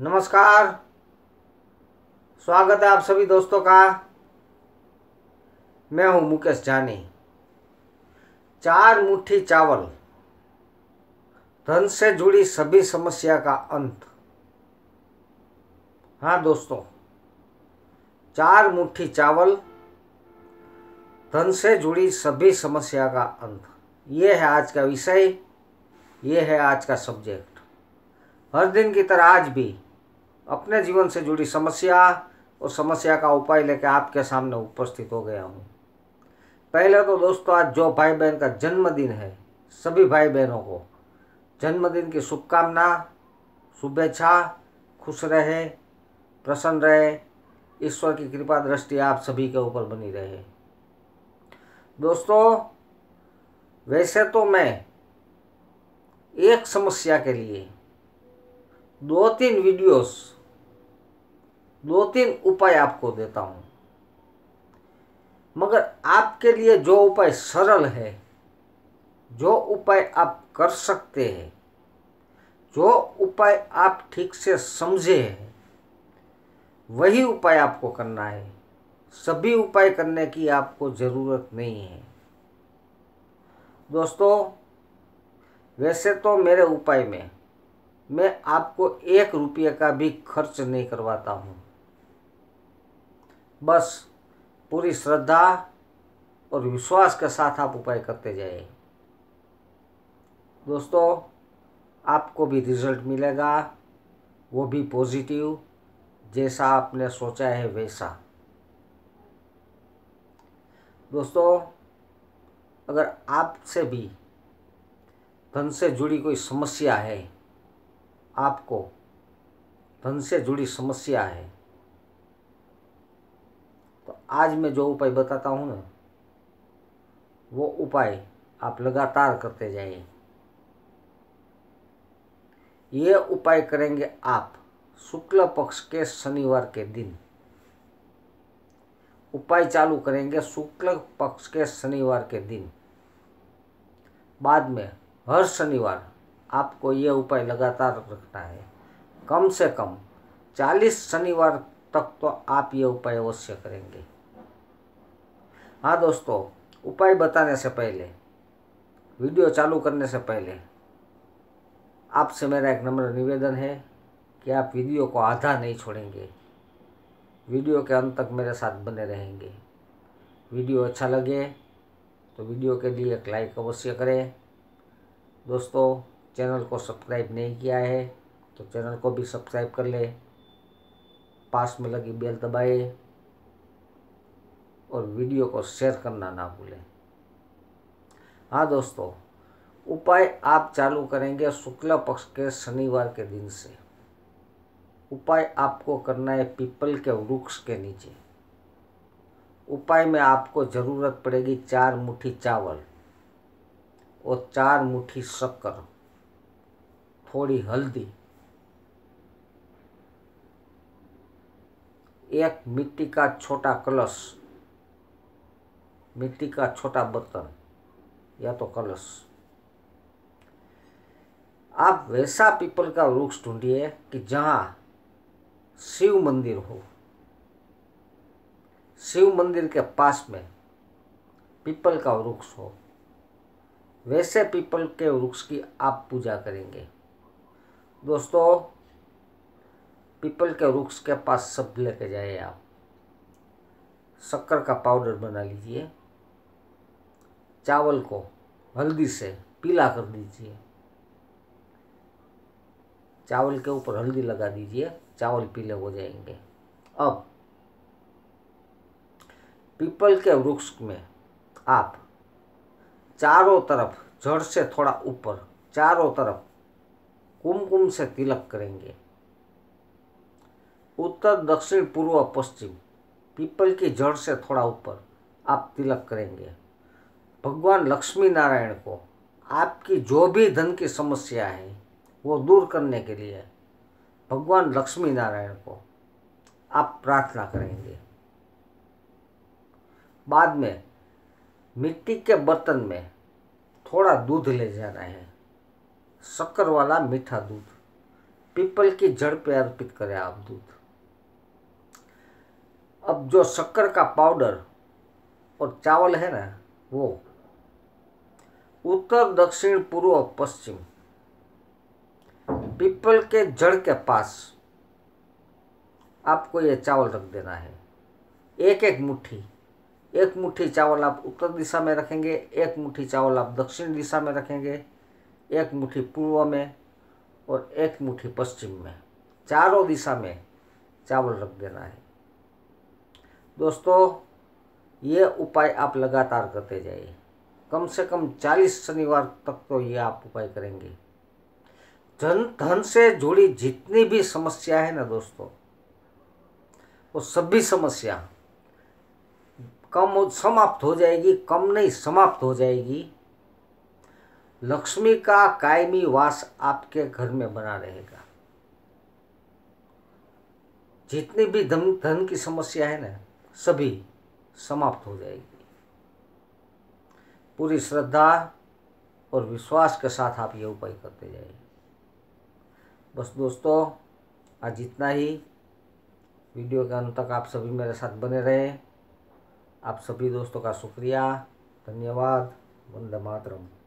नमस्कार स्वागत है आप सभी दोस्तों का मैं हूं मुकेश जानी चार मुट्ठी चावल धन से जुड़ी सभी समस्या का अंत हाँ दोस्तों चार मुट्ठी चावल धन से जुड़ी सभी समस्या का अंत ये है आज का विषय ये है आज का सब्जेक्ट हर दिन की तरह आज भी अपने जीवन से जुड़ी समस्या और समस्या का उपाय लेकर आपके सामने उपस्थित हो गया हूँ पहले तो दोस्तों आज जो भाई बहन का जन्मदिन है सभी भाई बहनों को जन्मदिन की शुभकामना शुभेच्छा खुश रहे प्रसन्न रहे ईश्वर की कृपा दृष्टि आप सभी के ऊपर बनी रहे दोस्तों वैसे तो मैं एक समस्या के लिए दो तीन वीडियोस दो तीन उपाय आपको देता हूँ मगर आपके लिए जो उपाय सरल है जो उपाय आप कर सकते हैं जो उपाय आप ठीक से समझे हैं वही उपाय आपको करना है सभी उपाय करने की आपको ज़रूरत नहीं है दोस्तों वैसे तो मेरे उपाय में मैं आपको एक रुपये का भी खर्च नहीं करवाता हूँ बस पूरी श्रद्धा और विश्वास के साथ आप उपाय करते जाइए दोस्तों आपको भी रिजल्ट मिलेगा वो भी पॉजिटिव जैसा आपने सोचा है वैसा दोस्तों अगर आपसे भी धन से जुड़ी कोई समस्या है आपको धन से जुड़ी समस्या है आज मैं जो उपाय बताता हूँ ना वो उपाय आप लगातार करते जाइए ये उपाय करेंगे आप शुक्ल पक्ष के शनिवार के दिन उपाय चालू करेंगे शुक्ल पक्ष के शनिवार के दिन बाद में हर शनिवार आपको यह उपाय लगातार रखना है कम से कम चालीस शनिवार तक तो आप ये उपाय अवश्य करेंगे हाँ दोस्तों उपाय बताने से पहले वीडियो चालू करने से पहले आपसे मेरा एक नम्र निवेदन है कि आप वीडियो को आधा नहीं छोड़ेंगे वीडियो के अंत तक मेरे साथ बने रहेंगे वीडियो अच्छा लगे तो वीडियो के लिए एक लाइक अवश्य करें दोस्तों चैनल को सब्सक्राइब नहीं किया है तो चैनल को भी सब्सक्राइब कर ले पास में लगी बेल दबाए और वीडियो को शेयर करना ना भूलें हाँ दोस्तों उपाय आप चालू करेंगे शुक्ल पक्ष के शनिवार के दिन से उपाय आपको करना है पीपल के वृक्ष के नीचे उपाय में आपको ज़रूरत पड़ेगी चार मुट्ठी चावल और चार मुट्ठी शक्कर थोड़ी हल्दी एक मिट्टी का छोटा कलश मिट्टी का छोटा बर्तन या तो कलश आप वैसा पीपल का वृक्ष ढूंढिए कि जहाँ शिव मंदिर हो शिव मंदिर के पास में पीपल का वृक्ष हो वैसे पीपल के वृक्ष की आप पूजा करेंगे दोस्तों पीपल के वृक्ष के पास सब लेके जाइए आप शक्कर का पाउडर बना लीजिए चावल को हल्दी से पीला कर दीजिए चावल के ऊपर हल्दी लगा दीजिए चावल पीले हो जाएंगे अब पीपल के वृक्ष में आप चारों तरफ जड़ से थोड़ा ऊपर चारों तरफ कुमकुम से तिलक करेंगे उत्तर दक्षिण पूर्व पश्चिम पीपल की जड़ से थोड़ा ऊपर आप तिलक करेंगे भगवान लक्ष्मी नारायण को आपकी जो भी धन की समस्या है वो दूर करने के लिए भगवान लक्ष्मी नारायण को आप प्रार्थना करेंगे बाद में मिट्टी के बर्तन में थोड़ा दूध ले जाना है शक्कर वाला मीठा दूध पीपल की जड़ पे अर्पित करें आप दूध अब जो शक्कर का पाउडर और चावल है ना वो उत्तर दक्षिण पूर्व और पश्चिम पीपल के जड़ के पास आपको ये चावल रख देना है एक एक मुट्ठी एक मुट्ठी चावल आप उत्तर दिशा में रखेंगे एक मुट्ठी चावल आप दक्षिण दिशा में रखेंगे एक मुट्ठी पूर्व में और एक मुट्ठी पश्चिम में चारों दिशा में चावल रख देना है दोस्तों ये उपाय आप लगातार करते जाइए कम से कम चालीस शनिवार तक तो ये आप उपाय करेंगे धन धन से जुड़ी जितनी भी समस्या है ना दोस्तों वो सभी समस्या कम समाप्त हो जाएगी कम नहीं समाप्त हो जाएगी लक्ष्मी का कायमी वास आपके घर में बना रहेगा जितनी भी धन धन की समस्या है ना सभी समाप्त हो जाएगी पूरी श्रद्धा और विश्वास के साथ आप ये उपाय करते जाइए बस दोस्तों आज इतना ही वीडियो के अंत तक आप सभी मेरे साथ बने रहे आप सभी दोस्तों का शुक्रिया धन्यवाद वंदे मातरम